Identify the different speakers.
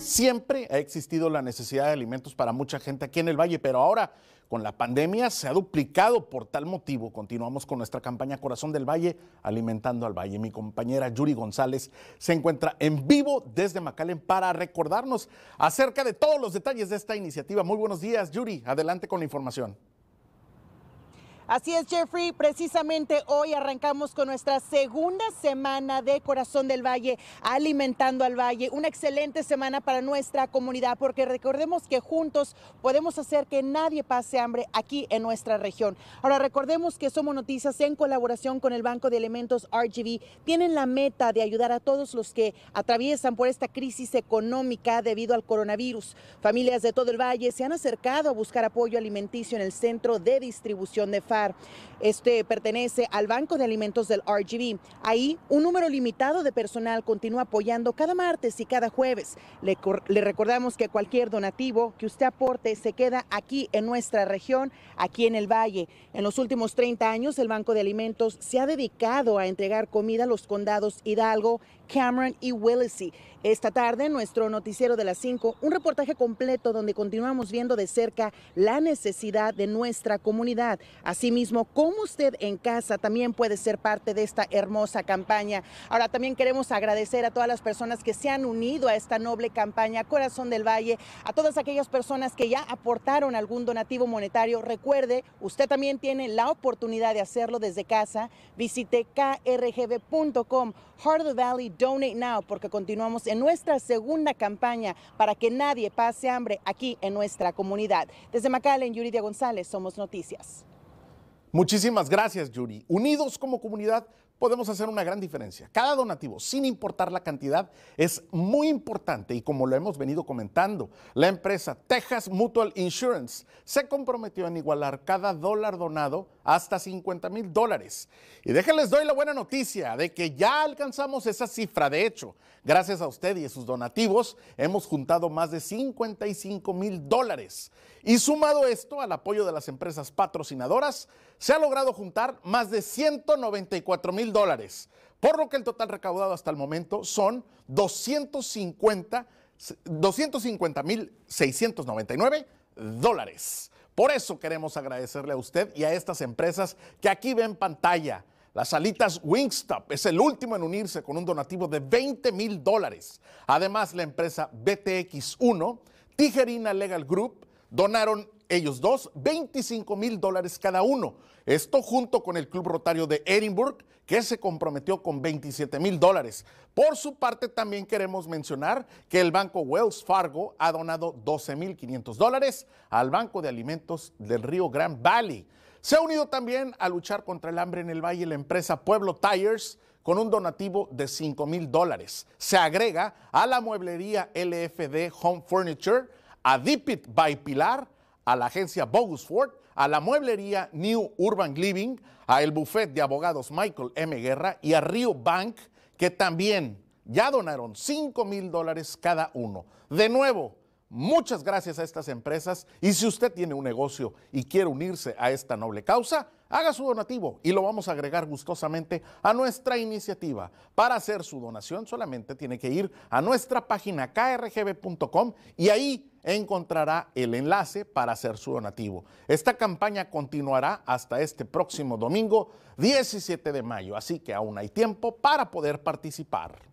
Speaker 1: Siempre ha existido la necesidad de alimentos para mucha gente aquí en el Valle, pero ahora con la pandemia se ha duplicado por tal motivo. Continuamos con nuestra campaña Corazón del Valle, Alimentando al Valle. Mi compañera Yuri González se encuentra en vivo desde Macalén para recordarnos acerca de todos los detalles de esta iniciativa. Muy buenos días, Yuri. Adelante con la información.
Speaker 2: Así es, Jeffrey. Precisamente hoy arrancamos con nuestra segunda semana de Corazón del Valle, alimentando al Valle. Una excelente semana para nuestra comunidad, porque recordemos que juntos podemos hacer que nadie pase hambre aquí en nuestra región. Ahora, recordemos que Somos Noticias, en colaboración con el Banco de Elementos RGB, tienen la meta de ayudar a todos los que atraviesan por esta crisis económica debido al coronavirus. Familias de todo el Valle se han acercado a buscar apoyo alimenticio en el centro de distribución de este pertenece al Banco de Alimentos del RGB. Ahí, un número limitado de personal continúa apoyando cada martes y cada jueves. Le, recordamos que cualquier donativo que usted aporte se queda aquí en nuestra región, aquí en el Valle. En los últimos 30 años, el Banco de Alimentos se ha dedicado a entregar comida a los condados Hidalgo, Cameron y Willacy. Esta tarde, en nuestro noticiero de las 5, un reportaje completo donde continuamos viendo de cerca la necesidad de nuestra comunidad. Así mismo como usted en casa también puede ser parte de esta hermosa campaña. Ahora también queremos agradecer a todas las personas que se han unido a esta noble campaña Corazón del Valle, a todas aquellas personas que ya aportaron algún donativo monetario. Recuerde, usted también tiene la oportunidad de hacerlo desde casa. Visite krgb.com, Heart of the Valley Donate Now, porque continuamos en nuestra segunda campaña para que nadie pase hambre aquí en nuestra comunidad. Desde Macal, en Yuridia González, somos noticias.
Speaker 1: Muchísimas gracias, Yuri. Unidos como comunidad podemos hacer una gran diferencia. Cada donativo, sin importar la cantidad, es muy importante y como lo hemos venido comentando, la empresa Texas Mutual Insurance se comprometió en igualar cada dólar donado hasta 50 mil dólares. Y déjenles doy la buena noticia de que ya alcanzamos esa cifra. De hecho, gracias a usted y a sus donativos, hemos juntado más de 55 mil dólares. Y sumado esto al apoyo de las empresas patrocinadoras, se ha logrado juntar más de 194 mil dólares, por lo que el total recaudado hasta el momento son 250 mil 699 dólares. Por eso queremos agradecerle a usted y a estas empresas que aquí ven pantalla. Las alitas Wingstop es el último en unirse con un donativo de 20 mil dólares. Además, la empresa BTX1, Tijerina Legal Group, donaron ellos dos, 25 mil dólares cada uno. Esto junto con el Club Rotario de Edinburgh, que se comprometió con 27 mil dólares. Por su parte, también queremos mencionar que el banco Wells Fargo ha donado 12 mil 500 dólares al Banco de Alimentos del Río Grand Valley. Se ha unido también a luchar contra el hambre en el valle la empresa Pueblo Tires con un donativo de 5 mil dólares. Se agrega a la mueblería LFD Home Furniture, a Dipit by Pilar, a la agencia Bogusford, a la mueblería New Urban Living, a el buffet de abogados Michael M. Guerra y a Rio Bank, que también ya donaron 5 mil dólares cada uno. De nuevo, muchas gracias a estas empresas y si usted tiene un negocio y quiere unirse a esta noble causa, haga su donativo y lo vamos a agregar gustosamente a nuestra iniciativa. Para hacer su donación solamente tiene que ir a nuestra página krgb.com y ahí encontrará el enlace para hacer su donativo. Esta campaña continuará hasta este próximo domingo 17 de mayo, así que aún hay tiempo para poder participar.